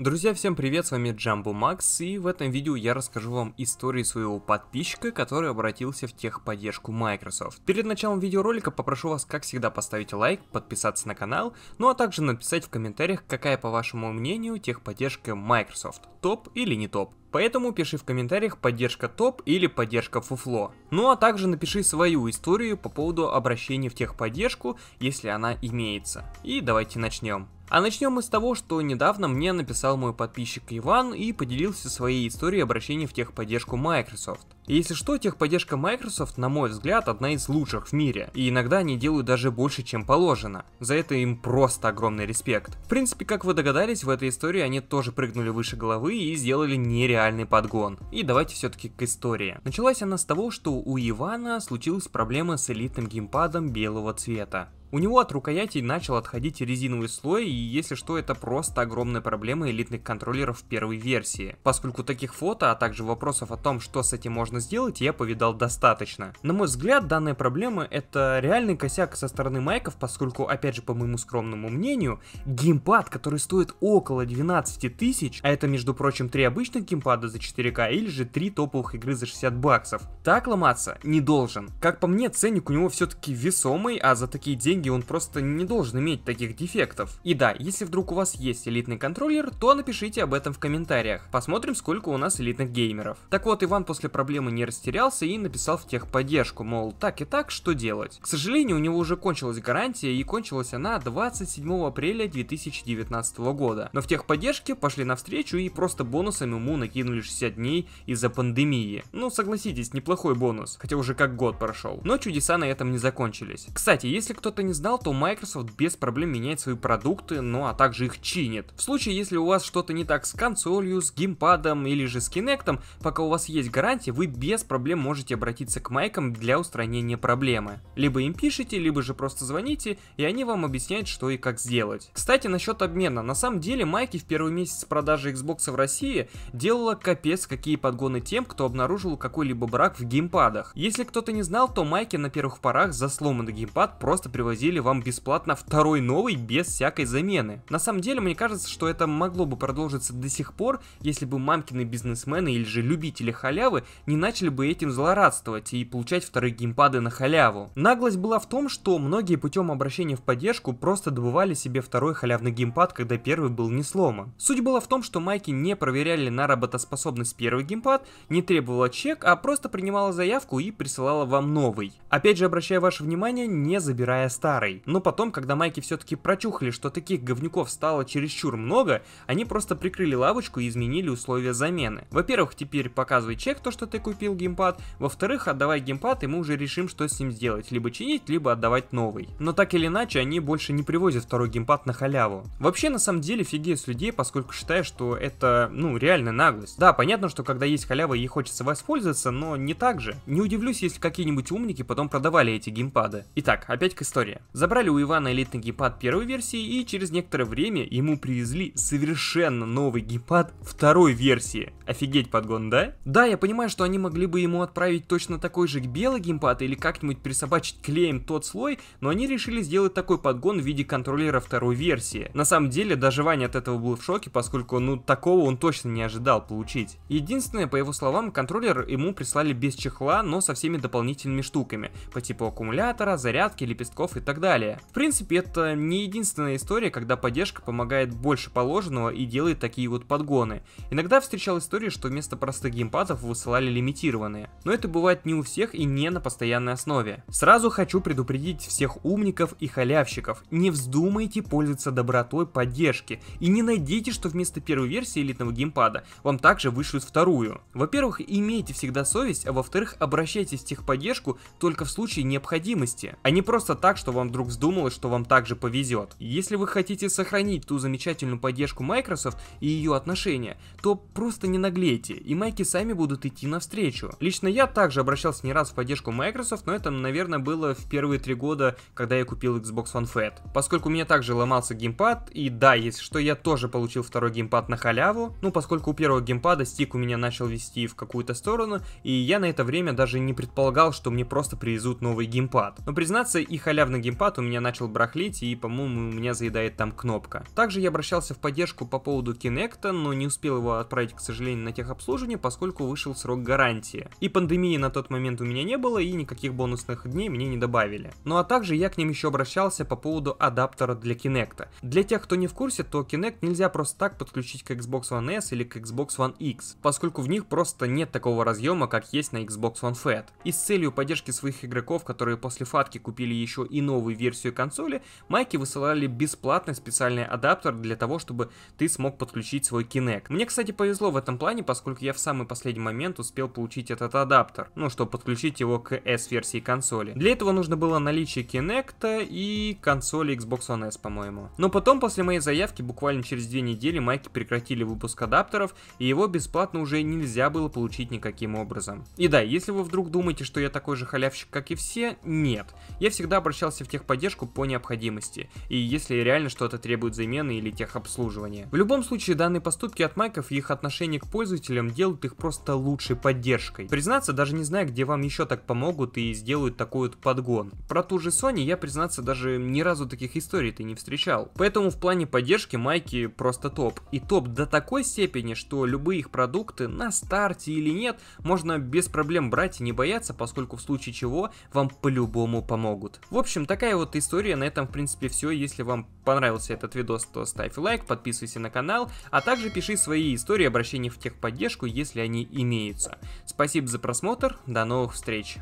Друзья, всем привет, с вами Джамбу Макс, и в этом видео я расскажу вам историю своего подписчика, который обратился в техподдержку Microsoft. Перед началом видеоролика попрошу вас, как всегда, поставить лайк, подписаться на канал, ну а также написать в комментариях, какая, по вашему мнению, техподдержка Microsoft, топ или не топ. Поэтому пиши в комментариях поддержка топ или поддержка фуфло. Ну а также напиши свою историю по поводу обращения в техподдержку, если она имеется. И давайте начнем. А начнем мы с того, что недавно мне написал мой подписчик Иван и поделился своей историей обращения в техподдержку Microsoft. И если что, техподдержка Microsoft, на мой взгляд, одна из лучших в мире, и иногда они делают даже больше, чем положено. За это им просто огромный респект. В принципе, как вы догадались, в этой истории они тоже прыгнули выше головы и сделали нереальный подгон. И давайте все-таки к истории. Началась она с того, что у Ивана случилась проблема с элитным геймпадом белого цвета. У него от рукоятей начал отходить резиновый слой, и если что, это просто огромная проблема элитных контроллеров первой версии. Поскольку таких фото, а также вопросов о том, что с этим можно сделать, я повидал достаточно. На мой взгляд, данная проблема это реальный косяк со стороны майков, поскольку, опять же, по моему скромному мнению, геймпад, который стоит около 12 тысяч, а это, между прочим, три обычных геймпада за 4К или же три топовых игры за 60 баксов, так ломаться не должен. Как по мне, ценник у него все-таки весомый, а за такие деньги стратегии он просто не должен иметь таких дефектов. И да, если вдруг у вас есть элитный контроллер, то напишите об этом в комментариях. Посмотрим, сколько у нас элитных геймеров. Так вот, Иван после проблемы не растерялся и написал в техподдержку, мол, так и так, что делать? К сожалению, у него уже кончилась гарантия и кончилась она 27 апреля 2019 года. Но в техподдержке пошли навстречу и просто бонусом ему накинули 60 дней из-за пандемии. Ну, согласитесь, неплохой бонус, хотя уже как год прошел. Но чудеса на этом не закончились. Кстати, если кто-то не не знал, то Microsoft без проблем меняет свои продукты, ну а также их чинит. В случае, если у вас что-то не так с консолью, с геймпадом или же с Kinect, пока у вас есть гарантия, вы без проблем можете обратиться к Майкам для устранения проблемы. Либо им пишите, либо же просто звоните, и они вам объясняют, что и как сделать. Кстати, насчет обмена. На самом деле, Майки в первый месяц продажи Xbox в России делала капец какие подгоны тем, кто обнаружил какой-либо брак в геймпадах. Если кто-то не знал, то Майки на первых порах за сломанный геймпад просто привозили загрузили вам бесплатно второй новый без всякой замены. На самом деле, мне кажется, что это могло бы продолжиться до сих пор, если бы мамкины бизнесмены или же любители халявы не начали бы этим злорадствовать и получать вторые геймпады на халяву. Наглость была в том, что многие путем обращения в поддержку просто добывали себе второй халявный геймпад, когда первый был не сломан. Суть была в том, что майки не проверяли на работоспособность первый геймпад, не требовала чек, а просто принимала заявку и присылала вам новый. Опять же обращаю ваше внимание, не забирая старый старой. Но потом, когда майки все-таки прочухали, что таких говнюков стало чересчур много, они просто прикрыли лавочку и изменили условия замены. Во-первых, теперь показывай чек то, что ты купил геймпад, во-вторых, отдавай геймпад и мы уже решим, что с ним сделать, либо чинить, либо отдавать новый. Но так или иначе, они больше не привозят второй геймпад на халяву. Вообще, на самом деле, фигею с людей, поскольку считаю, что это, ну, реально наглость. Да, понятно, что когда есть халява, ей хочется воспользоваться, но не так же. Не удивлюсь, если какие-нибудь умники потом продавали эти геймпады. Итак, опять к истории. Забрали у Ивана элитный гепад первой версии и через некоторое время ему привезли совершенно новый гепад второй версии. Офигеть подгон, да? Да, я понимаю, что они могли бы ему отправить точно такой же белый геймпад или как-нибудь присобачить клеем тот слой, но они решили сделать такой подгон в виде контроллера второй версии. На самом деле, даже Ваня от этого был в шоке, поскольку, ну, такого он точно не ожидал получить. Единственное, по его словам, контроллер ему прислали без чехла, но со всеми дополнительными штуками, по типу аккумулятора, зарядки, лепестков и так далее. В принципе, это не единственная история, когда поддержка помогает больше положенного и делает такие вот подгоны. Иногда встречал истории, что вместо простых геймпадов высылали лимитированные. Но это бывает не у всех и не на постоянной основе. Сразу хочу предупредить всех умников и халявщиков. Не вздумайте пользоваться добротой поддержки и не найдите, что вместо первой версии элитного геймпада вам также вышлют вторую. Во-первых, имейте всегда совесть, а во-вторых, обращайтесь в техподдержку только в случае необходимости, а не просто так, что что вам вдруг вздумалось, что вам также повезет. Если вы хотите сохранить ту замечательную поддержку Microsoft и ее отношения, то просто не наглейте, и майки сами будут идти навстречу. Лично я также обращался не раз в поддержку Microsoft, но это, наверное, было в первые три года, когда я купил Xbox One Fat. Поскольку у меня также ломался геймпад, и да, если что, я тоже получил второй геймпад на халяву, ну, поскольку у первого геймпада стик у меня начал вести в какую-то сторону, и я на это время даже не предполагал, что мне просто привезут новый геймпад. Но признаться, и халявный Собственно, геймпад у меня начал брахлить, и, по-моему, у меня заедает там кнопка. Также я обращался в поддержку по поводу Kinect, но не успел его отправить, к сожалению, на техобслуживание, поскольку вышел срок гарантии. И пандемии на тот момент у меня не было, и никаких бонусных дней мне не добавили. Ну а также я к ним еще обращался по поводу адаптера для Kinect. Для тех, кто не в курсе, то Kinect нельзя просто так подключить к Xbox One S или к Xbox One X, поскольку в них просто нет такого разъема, как есть на Xbox One Fat. И с целью поддержки своих игроков, которые после фатки купили еще и новую версию консоли, Майки высылали бесплатный специальный адаптер для того, чтобы ты смог подключить свой Kinect. Мне, кстати, повезло в этом плане, поскольку я в самый последний момент успел получить этот адаптер, ну, чтобы подключить его к S-версии консоли. Для этого нужно было наличие Kinect и консоли Xbox One S, по-моему. Но потом, после моей заявки, буквально через две недели Майки прекратили выпуск адаптеров, и его бесплатно уже нельзя было получить никаким образом. И да, если вы вдруг думаете, что я такой же халявщик, как и все, нет. Я всегда обращался обращаемся в техподдержку по необходимости, и если реально что-то требует замены или техобслуживания. В любом случае, данные поступки от майков и их отношение к пользователям делают их просто лучшей поддержкой. Признаться, даже не знаю, где вам еще так помогут и сделают такой вот подгон. Про ту же Sony я, признаться, даже ни разу таких историй ты не встречал. Поэтому в плане поддержки майки просто топ. И топ до такой степени, что любые их продукты на старте или нет, можно без проблем брать и не бояться, поскольку в случае чего вам по-любому помогут. В общем, такая вот история, на этом в принципе все. Если вам понравился этот видос, то ставь лайк, подписывайся на канал, а также пиши свои истории обращения в техподдержку, если они имеются. Спасибо за просмотр, до новых встреч!